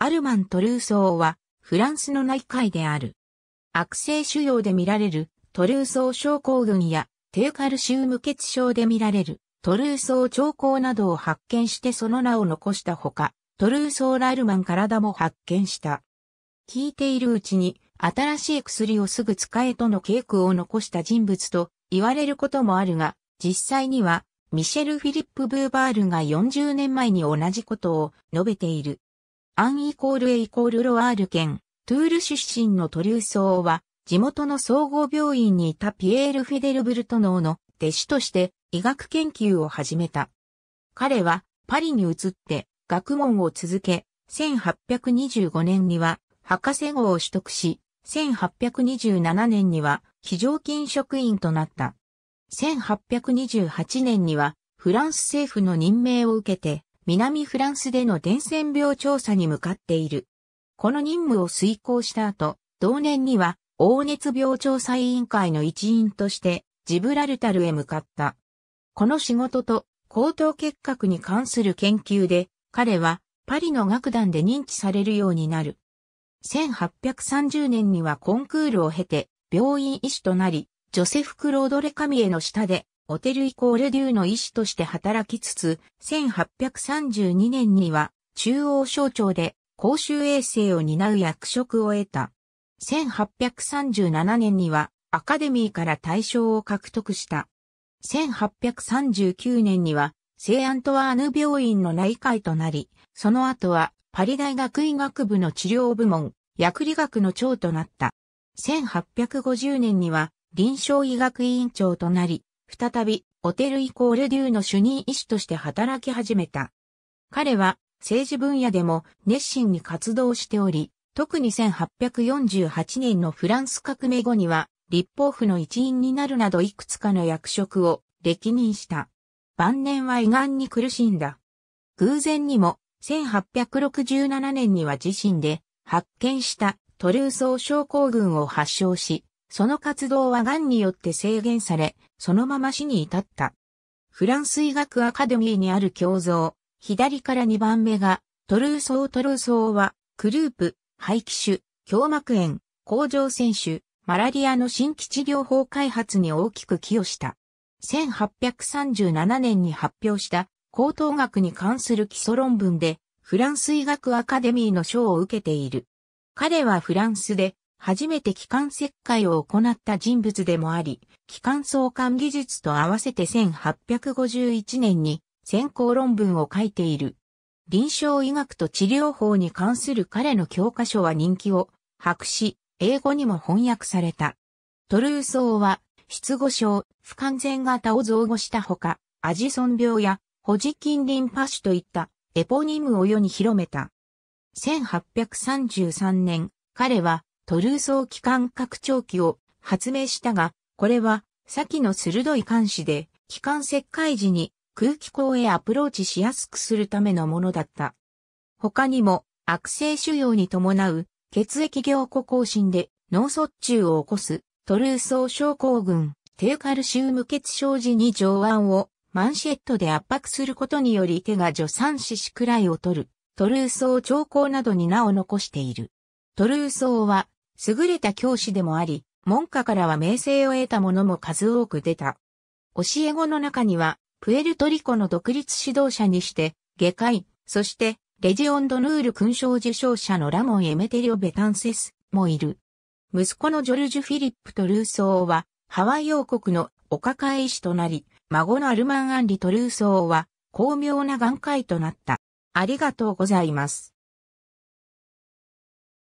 アルマン・トルーソーは、フランスの内科医である。悪性腫瘍で見られる、トルーソー症候群や、低カルシウム血症で見られる、トルーソー兆候などを発見してその名を残したほか、トルーソー・ラルマン体も発見した。聞いているうちに、新しい薬をすぐ使えとの傾向を残した人物と言われることもあるが、実際には、ミシェル・フィリップ・ブーバールが40年前に同じことを述べている。アンイコール A イコールロアール県、トゥール出身のトリューソーは、地元の総合病院にいたピエール・フェデルブルトノーの弟子として医学研究を始めた。彼はパリに移って学問を続け、1825年には博士号を取得し、1827年には非常勤職員となった。1828年にはフランス政府の任命を受けて南フランスでの伝染病調査に向かっている。この任務を遂行した後、同年には、黄熱病調査委員会の一員として、ジブラルタルへ向かった。この仕事と、高等結核に関する研究で、彼は、パリの楽団で認知されるようになる。1830年にはコンクールを経て、病院医師となり、ジョセフ・クロードレカミエの下で、オテルイコールデューの医師として働きつつ、1832年には中央省庁で公衆衛生を担う役職を得た。1837年にはアカデミーから大賞を獲得した。1839年には聖アントワーヌ病院の内科医となり、その後はパリ大学医学部の治療部門、薬理学の長となった。1850年には臨床医学委員長となり、再び、オテルイコールデューの主任医師として働き始めた。彼は、政治分野でも熱心に活動しており、特に1848年のフランス革命後には、立法府の一員になるなどいくつかの役職を歴任した。晩年は胃がんに苦しんだ。偶然にも、1867年には自身で発見したトルーソー症候群を発症し、その活動は癌によって制限され、そのまま死に至った。フランス医学アカデミーにある胸像、左から2番目が、トルーソートルーソーは、クループ、肺気腫、胸膜炎、甲状腺手、マラリアの新規治療法開発に大きく寄与した。1837年に発表した高等学に関する基礎論文で、フランス医学アカデミーの賞を受けている。彼はフランスで初めて機関切開を行った人物でもあり、機関相関技術と合わせて1851年に先行論文を書いている。臨床医学と治療法に関する彼の教科書は人気を博し、英語にも翻訳された。トルーソーは、失語症、不完全型を造語したほか、アジソン病や、ホジキンリンパ腫といったエポニムを世に広めた。1833年、彼はトルーソー機関拡張器を発明したが、これは先の鋭い監視で、機関切開時に空気口へアプローチしやすくするためのものだった。他にも悪性腫瘍に伴う血液凝固更新で脳卒中を起こすトルーソー症候群、低カルシウム血症時に上腕をマンシェットで圧迫することにより手が助産師しくらいを取る、トルーソー兆候などに名を残している。トルーソーは優れた教師でもあり、門下からは名声を得た者も数多く出た。教え子の中には、プエルトリコの独立指導者にして、外科医、そして、レジオンドヌール勲章受賞者のラモン・エメテリオ・ベタンセスもいる。息子のジョルジュ・フィリップとルーソーは、ハワイ王国のお抱え医師となり、孫のアルマン・アンリとルーソーは、巧妙な眼科医となった。ありがとうございます。